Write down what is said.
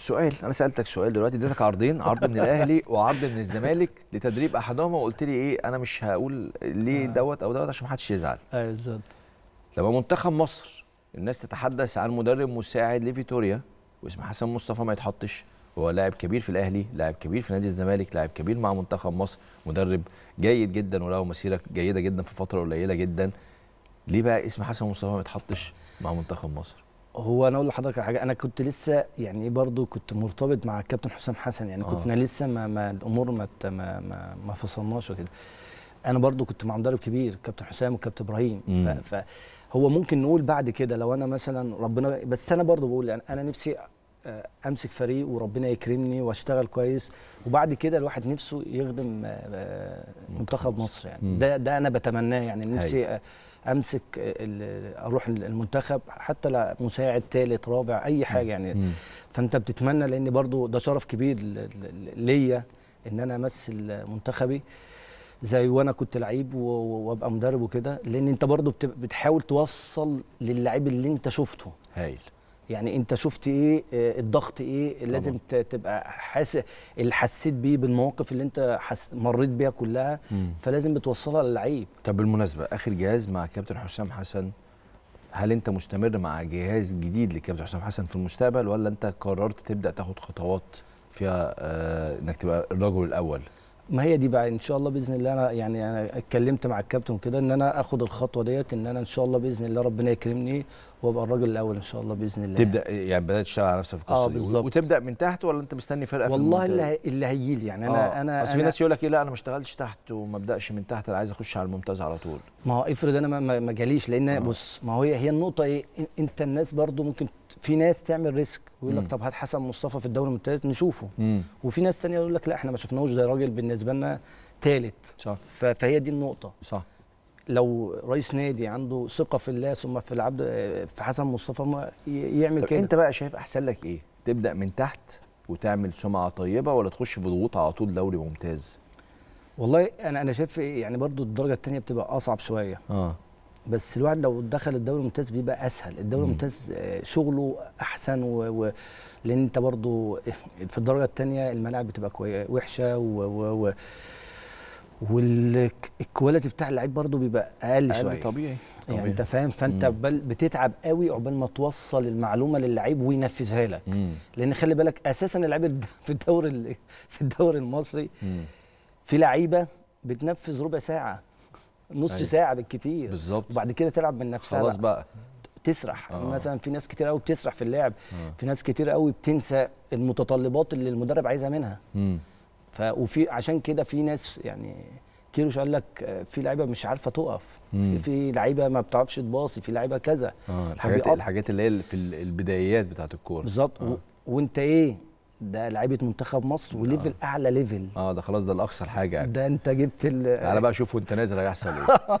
سؤال انا سالتك سؤال دلوقتي اديتك عرضين عرض من الاهلي وعرض من الزمالك لتدريب احدهما وقلت لي ايه انا مش هقول ليه آه. دوت او دوت عشان ما حدش يزعل ايوه بالظبط لما منتخب مصر الناس تتحدث عن مدرب مساعد لفيتوريا واسم حسن مصطفى ما يتحطش هو لاعب كبير في الاهلي لاعب كبير في نادي الزمالك لاعب كبير مع منتخب مصر مدرب جيد جدا وله مسيره جيده جدا في فتره قليله جدا ليه بقى اسم حسن مصطفى ما يتحطش مع منتخب مصر هو انا اقول لحضرتك حاجه انا كنت لسه يعني إيه برضو كنت مرتبط مع الكابتن حسام حسن يعني آه. كنت لسه ما, ما الامور ما ما ما, ما فصلناش وكده انا برضو كنت مع مدرب كبير كابتن حسام وكابتن ابراهيم فهو ممكن نقول بعد كده لو انا مثلا ربنا بس انا برضو بقول يعني انا نفسي آه، امسك فريق وربنا يكرمني واشتغل كويس وبعد كده الواحد نفسه يخدم آه، آه، منتخب مصر يعني ده ده انا بتمناه يعني نفسي امسك اروح المنتخب حتى لا مساعد ثالث رابع اي حاجه يعني مم. فانت بتتمنى لان برضو ده شرف كبير ليا ان انا امثل منتخبي زي وانا كنت لعيب وابقى مدرب وكده لان انت برضو بتحاول توصل للعيب اللي انت شفته هايل يعني انت شفت ايه آه، الضغط ايه لازم طبعا. تبقى حاسس اللي حسيت بيه بالمواقف اللي انت حس... مريت بيها كلها مم. فلازم بتوصلها للعيب طب بالمناسبه اخر جهاز مع كابتن حسام حسن هل انت مستمر مع جهاز جديد لكابتن حسام حسن في المستقبل ولا انت قررت تبدا تاخد خطوات فيها آه انك تبقى الرجل الاول ما هي دي بقى ان شاء الله باذن الله انا يعني انا اتكلمت مع الكابتن كده ان انا اخد الخطوه ديت ان انا ان شاء الله باذن الله ربنا يكرمني وابقى الراجل الاول ان شاء الله باذن الله تبدا يعني بدات تشتغل على نفسك في القصه آه دي وتبدا من تحت ولا انت مستني فرقه في والله اللي اللي هيجي لي يعني انا آه. انا اصل في ناس يقول لك ايه لا انا ما اشتغلتش تحت وما ابداش من تحت انا عايز اخش على الممتاز على طول ما هو افرض انا ما, ما جاليش لان آه. بص ما هو هي النقطه ايه انت الناس برضو ممكن في ناس تعمل ريسك ويقول لك طب هات حسن مصطفى في الدوري الممتاز نشوفه مم. وفي ناس ثانيه يقول لك لا احنا ما شفناهوش ده راجل بالنسبه لنا ثالث صح فهي دي النقطه صح لو رئيس نادي عنده ثقه في الله ثم في العبد في حسن مصطفى ما يعمل كده انت بقى شايف احسن لك ايه تبدا من تحت وتعمل سمعه طيبه ولا تخش في ضغوط على طول دوري ممتاز والله انا انا شايف يعني برضو الدرجه الثانيه بتبقى اصعب شويه اه بس الواحد لو دخل الدوري الممتاز بيبقى اسهل الدوري الممتاز آه، شغله احسن و... و... لان انت برضو في الدرجه الثانيه الملاعب بتبقى وحشه و... و... و... والكواليتي بتاع اللعيب برده بيبقى اقل, أقل شويه طبيعي يعني انت فاهم فانت بل بتتعب قوي عقبال ما توصل المعلومه للعيب وينفذها لك مم. لان خلي بالك اساسا اللعيبه في الدوري في الدوري المصري مم. في لعيبه بتنفذ ربع ساعه نص أيه. ساعه بالكتير بالظبط وبعد كده تلعب من نفسها خلاص بقى, بقى. تسرح آه. مثلا في ناس كتير قوي بتسرح في اللعب آه. في ناس كتير قوي بتنسى المتطلبات اللي المدرب عايزها منها مم. وفي عشان كده في ناس يعني كيروش قال لك آه، في لعيبه مش عارفه تقف مم. في لعيبه ما بتعرفش تباصي في لعيبه كذا آه الحاجات الحاجات اللي هي في البدايات بتاعه الكوره بالظبط آه. وانت ايه ده لعيبه منتخب مصر وليفل آه. اعلى ليفل اه ده خلاص ده الاقصى حاجه يعني ده انت جبت تعالى بقى شوف وانت نازل هيحصل ايه